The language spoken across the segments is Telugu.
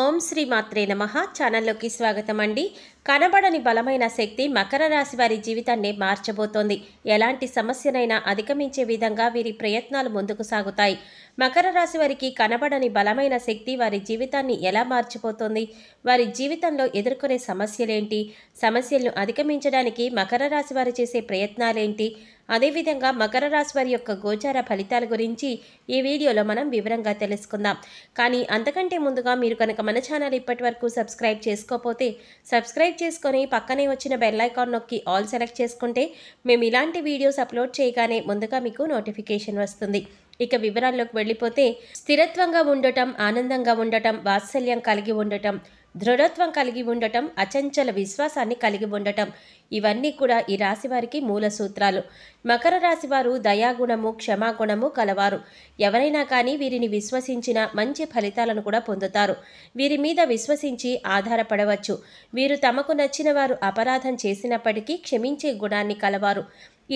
ఓం శ్రీ మాత్రే నమ ఛానల్లోకి స్వాగతం అండి కనబడని బలమైన శక్తి మకర రాశి వారి జీవితాన్ని మార్చబోతోంది ఎలాంటి సమస్యనైనా అధిగమించే విధంగా వీరి ప్రయత్నాలు ముందుకు సాగుతాయి మకర రాశి వారికి కనబడని బలమైన శక్తి వారి జీవితాన్ని ఎలా మార్చిపోతుంది వారి జీవితంలో ఎదుర్కొనే సమస్యలేంటి సమస్యలను అధిగమించడానికి మకర రాశి వారు చేసే ప్రయత్నాలేంటి అదేవిధంగా మకర రాశి వారి యొక్క గోచార ఫలితాల గురించి ఈ వీడియోలో మనం వివరంగా తెలుసుకుందాం కానీ అంతకంటే ముందుగా మీరు కనుక మన ఛానల్ ఇప్పటి వరకు సబ్స్క్రైబ్ చేసుకోకపోతే సబ్స్క్రైబ్ చేసుకొని పక్కనే వచ్చిన బెల్ నొక్కి ఆల్ సెలెక్ట్ చేసుకుంటే మేము ఇలాంటి వీడియోస్ అప్లోడ్ చేయగానే ముందుగా మీకు నోటిఫికేషన్ వస్తుంది ఇక వివరాల్లోకి వెళ్ళిపోతే స్థిరత్వంగా ఉండటం ఆనందంగా ఉండటం వాత్సల్యం కలిగి ఉండటం దృఢత్వం కలిగి ఉండటం అచంచల విశ్వాసాన్ని కలిగి ఉండటం ఇవన్నీ కూడా ఈ రాశి వారికి మూల సూత్రాలు మకర రాశి వారు దయాగుణము క్షమాగుణము కలవారు ఎవరైనా కానీ వీరిని విశ్వసించిన మంచి ఫలితాలను కూడా పొందుతారు వీరి మీద విశ్వసించి ఆధారపడవచ్చు వీరు తమకు నచ్చిన వారు అపరాధం చేసినప్పటికీ క్షమించే గుణాన్ని కలవారు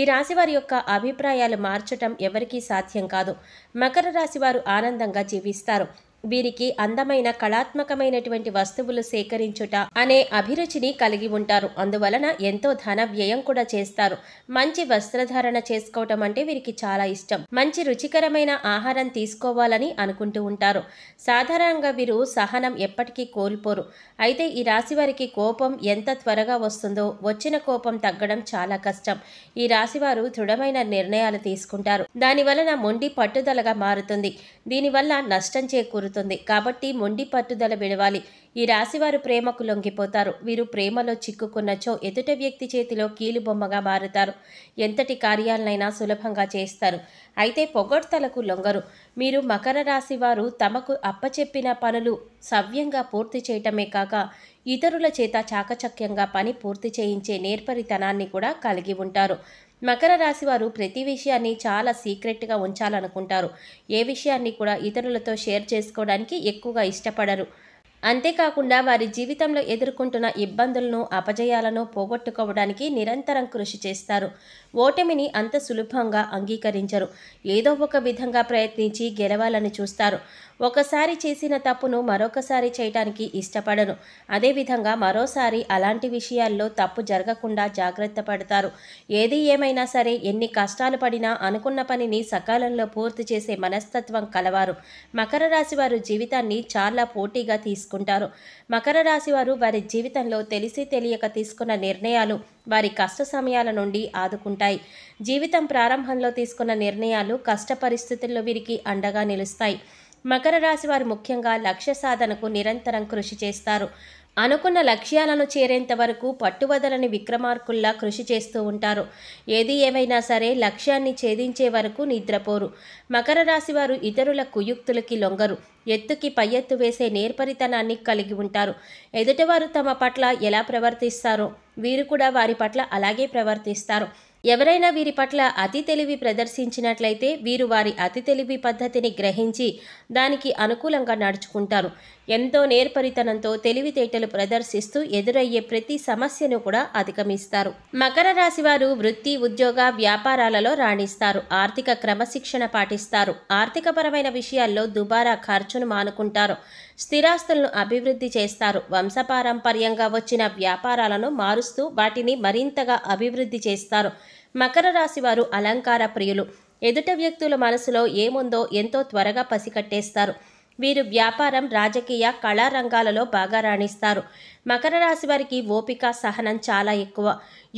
ఈ రాశివారి యొక్క అభిప్రాయాలు మార్చటం ఎవరికీ సాధ్యం కాదు మకర రాశివారు ఆనందంగా జీవిస్తారు వీరికి అందమైన కళాత్మకమైనటువంటి వస్తువులు సేకరించుట అనే అభిరుచిని కలిగి ఉంటారు అందువలన ఎంతో ధన వ్యయం కూడా చేస్తారు మంచి వస్త్రధారణ చేసుకోవటం అంటే వీరికి చాలా ఇష్టం మంచి రుచికరమైన ఆహారం తీసుకోవాలని అనుకుంటూ ఉంటారు సాధారణంగా వీరు సహనం ఎప్పటికీ కోల్పోరు అయితే ఈ రాశి వారికి కోపం ఎంత త్వరగా వస్తుందో వచ్చిన కోపం తగ్గడం చాలా కష్టం ఈ రాశి వారు దృఢమైన నిర్ణయాలు తీసుకుంటారు దానివలన మొండి పట్టుదలగా మారుతుంది దీనివల్ల నష్టం చేకూరు పొందుతుంది కాబట్టి మొండి పట్టుదల విడవాలి ఈ రాశివారు ప్రేమకు లొంగిపోతారు వీరు ప్రేమలో చిక్కుకున్నచో ఎదుట వ్యక్తి చేతిలో కీలుబొమ్మగా మారుతారు ఎంతటి కార్యాలనైనా సులభంగా చేస్తారు అయితే పొగడ్తలకు లొంగరు మీరు మకర రాశి వారు తమకు అప్పచెప్పిన పనులు సవ్యంగా పూర్తి చేయటమే కాక ఇతరుల చేత చాకచక్యంగా పని పూర్తి చేయించే నేర్పరితనాన్ని కూడా కలిగి ఉంటారు మకర రాశి వారు ప్రతి విషయాన్ని చాలా సీక్రెట్గా ఉంచాలనుకుంటారు ఏ విషయాన్ని కూడా ఇతరులతో షేర్ చేసుకోవడానికి ఎక్కువగా ఇష్టపడరు అంతేకాకుండా వారి జీవితంలో ఎదుర్కొంటున్న ఇబ్బందులను అపజయాలను పోగొట్టుకోవడానికి నిరంతరం కృషి చేస్తారు ఓటమిని అంత సులభంగా అంగీకరించరు ఏదో ఒక విధంగా ప్రయత్నించి గెలవాలని చూస్తారు ఒకసారి చేసిన తప్పును మరొకసారి చేయటానికి ఇష్టపడను అదేవిధంగా మరోసారి అలాంటి విషయాల్లో తప్పు జరగకుండా జాగ్రత్త పడతారు ఏది ఏమైనా సరే ఎన్ని కష్టాలు పడినా అనుకున్న పనిని సకాలంలో పూర్తి చేసే మనస్తత్వం కలవారు మకర రాశి వారు జీవితాన్ని చాలా పోటీగా తీసుకు తీసుకుంటారు మకర రాశి వారు వారి జీవితంలో తెలిసి తెలియక తీసుకున్న నిర్ణయాలు వారి కష్ట సమయాల నుండి ఆదుకుంటాయి జీవితం ప్రారంభంలో తీసుకున్న నిర్ణయాలు కష్ట పరిస్థితుల్లో వీరికి అండగా నిలుస్తాయి మకర రాశి వారు ముఖ్యంగా లక్ష్య సాధనకు నిరంతరం కృషి చేస్తారు అనుకున్న లక్ష్యాలను చేరేంత వరకు పట్టువదలని విక్రమార్కుల్లా కృషి చేస్తూ ఉంటారు ఏది ఏమైనా సరే లక్ష్యాన్ని ఛేదించే వరకు నిద్రపోరు మకర రాశి వారు ఇతరుల కుయుక్తులకి లొంగరు ఎత్తుకి పై ఎత్తు వేసే నేర్పరితనాన్ని కలిగి ఉంటారు ఎదుటివారు తమ పట్ల ఎలా ప్రవర్తిస్తారో వీరు కూడా వారి పట్ల అలాగే ప్రవర్తిస్తారు ఎవరైనా వీరి పట్ల అతి తెలివి ప్రదర్శించినట్లయితే వీరు వారి అతి తెలివి పద్ధతిని గ్రహించి దానికి అనుకూలంగా నడుచుకుంటారు ఎంతో నేర్పరితనంతో తెలివితేటలు ప్రదర్శిస్తూ ఎదురయ్యే ప్రతి సమస్యను కూడా అధిగమిస్తారు మకర రాశి వారు వృత్తి ఉద్యోగ వ్యాపారాలలో రాణిస్తారు ఆర్థిక క్రమశిక్షణ పాటిస్తారు ఆర్థికపరమైన విషయాల్లో దుబారా ఖర్చును మానుకుంటారు స్థిరాస్తులను అభివృద్ధి చేస్తారు వంశపారంపర్యంగా వచ్చిన వ్యాపారాలను మారుస్తూ వాటిని మరింతగా అభివృద్ధి చేస్తారు మకర రాశి వారు అలంకార ప్రియులు ఎదుట వ్యక్తుల మనసులో ఏముందో ఎంతో త్వరగా పసికట్టేస్తారు వీరు వ్యాపారం రాజకీయ కళారంగాలలో బాగా రాణిస్తారు మకర రాశి వారికి ఓపిక సహనం చాలా ఎక్కువ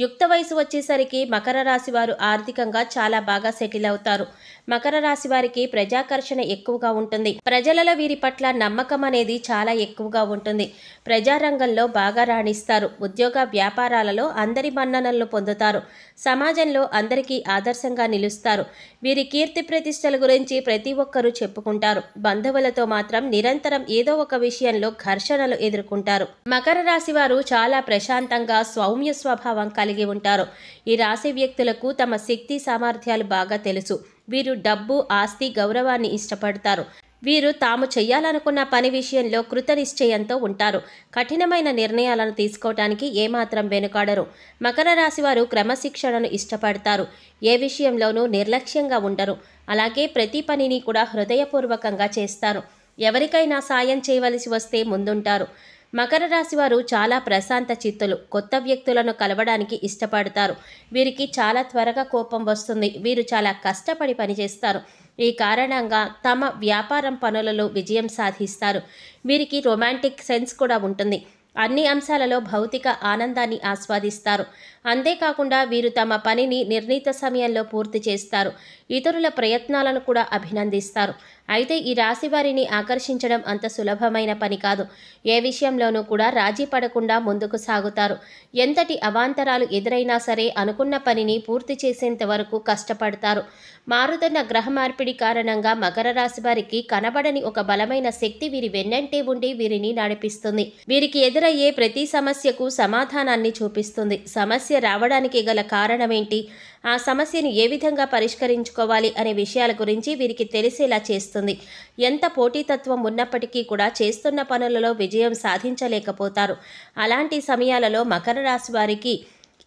యుక్త వయసు వచ్చేసరికి మకర రాశి వారు ఆర్థికంగా చాలా బాగా సెటిల్ అవుతారు మకర రాశి వారికి ప్రజాకర్షణ ఎక్కువగా ఉంటుంది ప్రజలలో వీరి పట్ల నమ్మకం అనేది చాలా ఎక్కువగా ఉంటుంది ప్రజారంగంలో బాగా రాణిస్తారు ఉద్యోగ వ్యాపారాలలో అందరి మన్ననలు పొందుతారు సమాజంలో అందరికీ ఆదర్శంగా నిలుస్తారు వీరి కీర్తి ప్రతిష్టల గురించి ప్రతి ఒక్కరూ చెప్పుకుంటారు బంధువులతో మాత్రం నిరంతరం ఏదో ఒక విషయంలో ఘర్షణలు ఎదుర్కొంటారు మకర మకర రాశి వారు చాలా ప్రశాంతంగా సౌమ్య స్వభావం కలిగి ఉంటారు ఈ రాశి వ్యక్తులకు తమ శక్తి సామర్థ్యాలు బాగా తెలుసు వీరు డబ్బు ఆస్తి గౌరవాన్ని ఇష్టపడతారు వీరు తాము చేయాలనుకున్న పని విషయంలో కృతనిశ్చయంతో ఉంటారు కఠినమైన నిర్ణయాలను తీసుకోవటానికి ఏమాత్రం వెనుకాడరు మకర రాశి వారు క్రమశిక్షణను ఇష్టపడతారు ఏ విషయంలోనూ నిర్లక్ష్యంగా ఉండరు అలాగే ప్రతి పనిని కూడా హృదయపూర్వకంగా చేస్తారు ఎవరికైనా సాయం చేయవలసి వస్తే ముందుంటారు మకర రాశి వారు చాలా ప్రశాంత చిత్తులు కొత్త వ్యక్తులను కలవడానికి ఇష్టపడతారు వీరికి చాలా త్వరగా కోపం వస్తుంది వీరు చాలా కష్టపడి పనిచేస్తారు ఈ కారణంగా తమ వ్యాపారం పనులలో విజయం సాధిస్తారు వీరికి రొమాంటిక్ సెన్స్ కూడా ఉంటుంది అన్ని అంశాలలో భౌతిక ఆనందాన్ని ఆస్వాదిస్తారు అంతేకాకుండా వీరు తమ పనిని నిర్ణీత సమయంలో పూర్తి చేస్తారు ఇతరుల ప్రయత్నాలను కూడా అభినందిస్తారు అయితే ఈ రాశి వారిని ఆకర్షించడం అంత సులభమైన పని కాదు ఏ విషయంలోనూ కూడా రాజీ పడకుండా ముందుకు సాగుతారు ఎంతటి అవాంతరాలు ఎదురైనా సరే అనుకున్న పనిని పూర్తి చేసేంత వరకు కష్టపడతారు మారుతున్న గ్రహ మార్పిడి కారణంగా మకర రాశి వారికి కనబడని ఒక బలమైన శక్తి వీరి వెన్నంటే ఉండి వీరిని నడిపిస్తుంది వీరికి ఎదురయ్యే ప్రతి సమస్యకు సమాధానాన్ని చూపిస్తుంది సమస్య రావడానికి గల కారణమేంటి ఆ సమస్యను ఏ విధంగా పరిష్కరించుకోవాలి అనే విషయాల గురించి వీరికి తెలిసేలా చేస్తుంది ఎంత పోటీతత్వం ఉన్నప్పటికీ కూడా చేస్తున్న పనులలో విజయం సాధించలేకపోతారు అలాంటి సమయాలలో మకర రాశి వారికి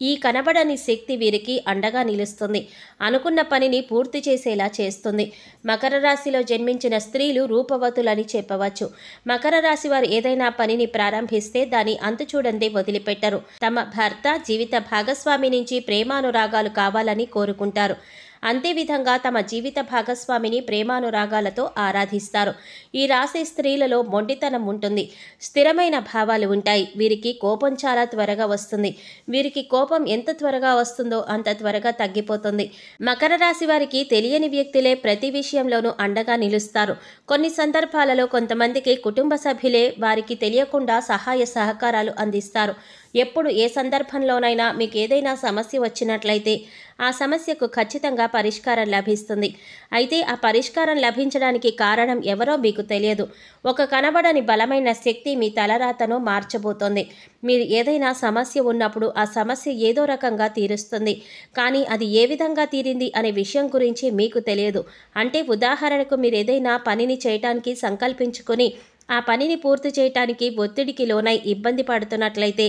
ఈ కనబడని శక్తి వీరికి అండగా నిలుస్తుంది అనుకున్న పనిని పూర్తి చేసేలా చేస్తుంది మకర రాశిలో జన్మించిన స్త్రీలు రూపవతులని చెప్పవచ్చు మకర రాశి వారు ఏదైనా పనిని ప్రారంభిస్తే దాని అంతు చూడందే వదిలిపెట్టరు తమ భర్త జీవిత భాగస్వామి నుంచి ప్రేమానురాగాలు కావాలని కోరుకుంటారు అంతేవిధంగా తమ జీవిత భాగస్వామిని ప్రేమానురాగాలతో ఆరాధిస్తారు ఈ రాశి స్త్రీలలో మొండితనం ఉంటుంది స్థిరమైన భావాలు ఉంటాయి వీరికి కోపం చాలా త్వరగా వస్తుంది వీరికి కోపం ఎంత త్వరగా వస్తుందో అంత త్వరగా తగ్గిపోతుంది మకర రాశి వారికి తెలియని వ్యక్తులే ప్రతి విషయంలోనూ అండగా నిలుస్తారు కొన్ని సందర్భాలలో కొంతమందికి కుటుంబ సభ్యులే వారికి తెలియకుండా సహాయ సహకారాలు అందిస్తారు ఎప్పుడు ఏ సందర్భంలోనైనా మీకు ఏదైనా సమస్య వచ్చినట్లయితే ఆ సమస్యకు ఖచ్చితంగా పరిష్కారం లభిస్తుంది అయితే ఆ పరిష్కారం లభించడానికి కారణం ఎవరో మీకు తెలియదు ఒక కనబడని బలమైన శక్తి మీ తలరాతను మార్చబోతోంది మీరు ఏదైనా సమస్య ఉన్నప్పుడు ఆ సమస్య ఏదో రకంగా తీరుస్తుంది కానీ అది ఏ విధంగా తీరింది అనే విషయం గురించి మీకు తెలియదు అంటే ఉదాహరణకు మీరు ఏదైనా పనిని చేయటానికి సంకల్పించుకొని ఆ పనిని పూర్తి చేయటానికి ఒత్తిడికి లోనై ఇబ్బంది పడుతున్నట్లయితే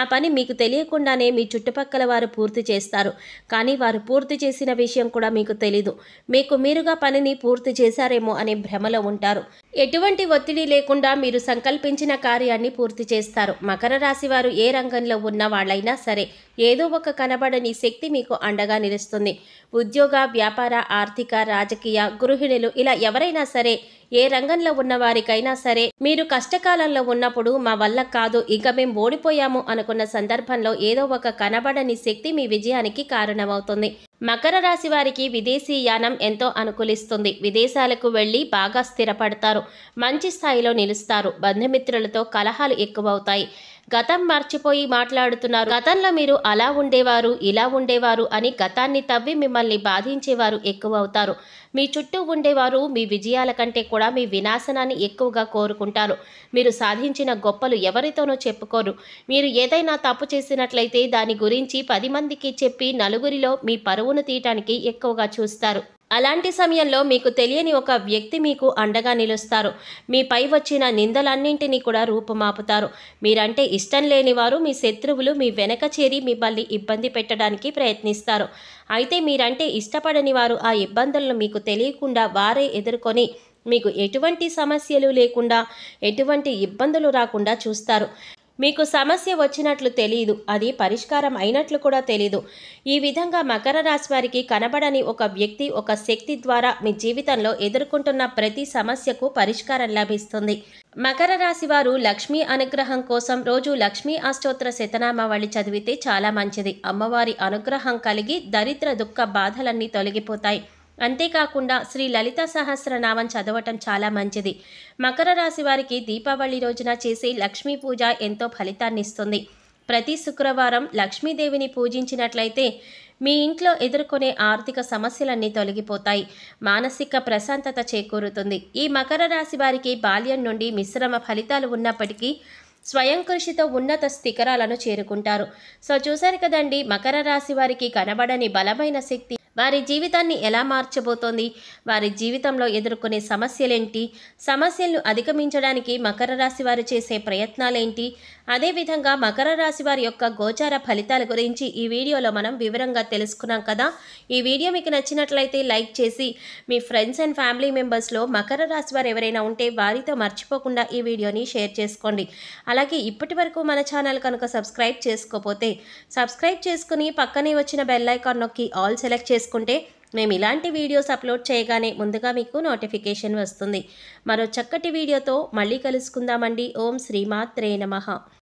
ఆ పని మీకు తెలియకుండానే మీ చుట్టుపక్కల వారు పూర్తి చేస్తారు కానీ వారు పూర్తి చేసిన విషయం కూడా మీకు తెలీదు మీకు మీరుగా పనిని పూర్తి చేశారేమో అనే భ్రమలో ఉంటారు ఎటువంటి ఒత్తిడి లేకుండా మీరు సంకల్పించిన కార్యాన్ని పూర్తి చేస్తారు మకర రాశి వారు ఏ రంగంలో ఉన్న వాళ్ళైనా సరే ఏదో ఒక కనబడని శక్తి మీకు అండగా నిలుస్తుంది ఉద్యోగ వ్యాపార ఆర్థిక రాజకీయ గృహిణులు ఇలా ఎవరైనా సరే ఏ రంగంలో ఉన్న వారికైనా సరే మీరు కష్టకాలంలో ఉన్నప్పుడు మా వల్ల కాదు ఇక మేము ఓడిపోయాము అని అనుకున్న సందర్భంలో ఏదో ఒక కనబడని శక్తి మీ విజయానికి కారణమవుతుంది మకర రాశి వారికి విదేశీ యానం ఎంతో అనుకూలిస్తుంది విదేశాలకు వెళ్ళి బాగా స్థిరపడతారు మంచి స్థాయిలో నిలుస్తారు బంధుమిత్రులతో కలహాలు ఎక్కువవుతాయి గతం మర్చిపోయి మాట్లాడుతున్నారు గతంలో మీరు అలా ఉండేవారు ఇలా ఉండేవారు అని గతాన్ని తవ్వి మిమ్మల్ని బాధించేవారు ఎక్కువ అవుతారు మీ చుట్టూ ఉండేవారు మీ విజయాల కంటే కూడా మీ వినాశనాన్ని ఎక్కువగా కోరుకుంటారు మీరు సాధించిన గొప్పలు ఎవరితోనో చెప్పుకోరు మీరు ఏదైనా తప్పు చేసినట్లయితే దాని గురించి పది మందికి చెప్పి నలుగురిలో మీ పరువును తీయటానికి ఎక్కువగా చూస్తారు అలాంటి సమయంలో మీకు తెలియని ఒక వ్యక్తి మీకు అండగా నిలుస్తారు మీపై వచ్చిన నిందలన్నింటినీ కూడా రూపుమాపుతారు మీరంటే ఇష్టం లేని వారు మీ శత్రువులు మీ వెనక చేరి మిమ్మల్ని ఇబ్బంది పెట్టడానికి ప్రయత్నిస్తారు అయితే మీరంటే ఇష్టపడని వారు ఆ ఇబ్బందులను మీకు తెలియకుండా వారే ఎదుర్కొని మీకు ఎటువంటి సమస్యలు లేకుండా ఎటువంటి ఇబ్బందులు రాకుండా చూస్తారు మీకు సమస్య వచ్చినట్లు తెలియదు అది పరిష్కారం అయినట్లు కూడా తెలియదు ఈ విధంగా మకర రాశి వారికి కనబడని ఒక వ్యక్తి ఒక శక్తి ద్వారా మీ జీవితంలో ఎదుర్కొంటున్న ప్రతి సమస్యకు పరిష్కారం లభిస్తుంది మకర రాశి వారు లక్ష్మీ అనుగ్రహం కోసం రోజు లక్ష్మీ అష్టోత్తర శతనామావళి చదివితే చాలా మంచిది అమ్మవారి అనుగ్రహం కలిగి దరిద్ర దుఃఖ బాధలన్నీ తొలగిపోతాయి అంతేకాకుండా శ్రీ లలిత సహస్రనామం చదవటం చాలా మంచిది మకర రాశి వారికి దీపావళి రోజున చేసే లక్ష్మీ పూజ ఎంతో ఫలితాన్ని ఇస్తుంది ప్రతి శుక్రవారం లక్ష్మీదేవిని పూజించినట్లయితే మీ ఇంట్లో ఎదుర్కొనే ఆర్థిక సమస్యలన్నీ తొలగిపోతాయి మానసిక ప్రశాంతత చేకూరుతుంది ఈ మకర రాశి వారికి బాల్యం నుండి మిశ్రమ ఫలితాలు ఉన్నప్పటికీ స్వయం కృషితో ఉన్నత శిఖరాలను చేరుకుంటారు సో చూశారు కదండి మకర రాశి వారికి కనబడని బలమైన శక్తి వారి జీవితాన్ని ఎలా మార్చబోతోంది వారి జీవితంలో ఎదుర్కొనే సమస్యలేంటి సమస్యలను అధిగమించడానికి మకర రాశి వారు చేసే ప్రయత్నాలేంటి అదేవిధంగా మకర రాశి వారి యొక్క గోచార ఫలితాల గురించి ఈ వీడియోలో మనం వివరంగా తెలుసుకున్నాం కదా ఈ వీడియో మీకు నచ్చినట్లయితే లైక్ చేసి మీ ఫ్రెండ్స్ అండ్ ఫ్యామిలీ మెంబర్స్లో మకర రాశి వారు ఎవరైనా ఉంటే వారితో మర్చిపోకుండా ఈ వీడియోని షేర్ చేసుకోండి అలాగే ఇప్పటి వరకు మన ఛానల్ కనుక సబ్స్క్రైబ్ చేసుకోపోతే సబ్స్క్రైబ్ చేసుకుని పక్కనే వచ్చిన బెల్లైకాన్ నొక్కి ఆల్ సెలెక్ట్ చేసుకోండి చేసుకుంటే మేము ఇలాంటి వీడియోస్ అప్లోడ్ చేయగానే ముందుగా మీకు నోటిఫికేషన్ వస్తుంది మరో చక్కటి వీడియోతో మళ్ళీ కలుసుకుందామండి ఓం శ్రీమాత్రే నమ